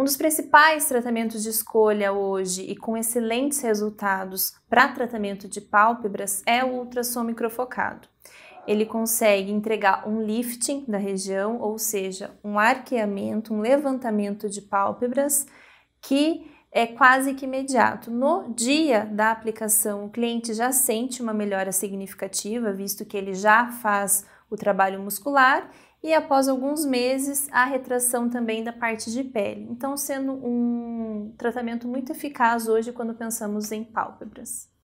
Um dos principais tratamentos de escolha hoje e com excelentes resultados para tratamento de pálpebras é o ultrassom microfocado. Ele consegue entregar um lifting da região, ou seja, um arqueamento, um levantamento de pálpebras que é quase que imediato. No dia da aplicação, o cliente já sente uma melhora significativa, visto que ele já faz o trabalho muscular e após alguns meses a retração também da parte de pele. Então, sendo um tratamento muito eficaz hoje quando pensamos em pálpebras.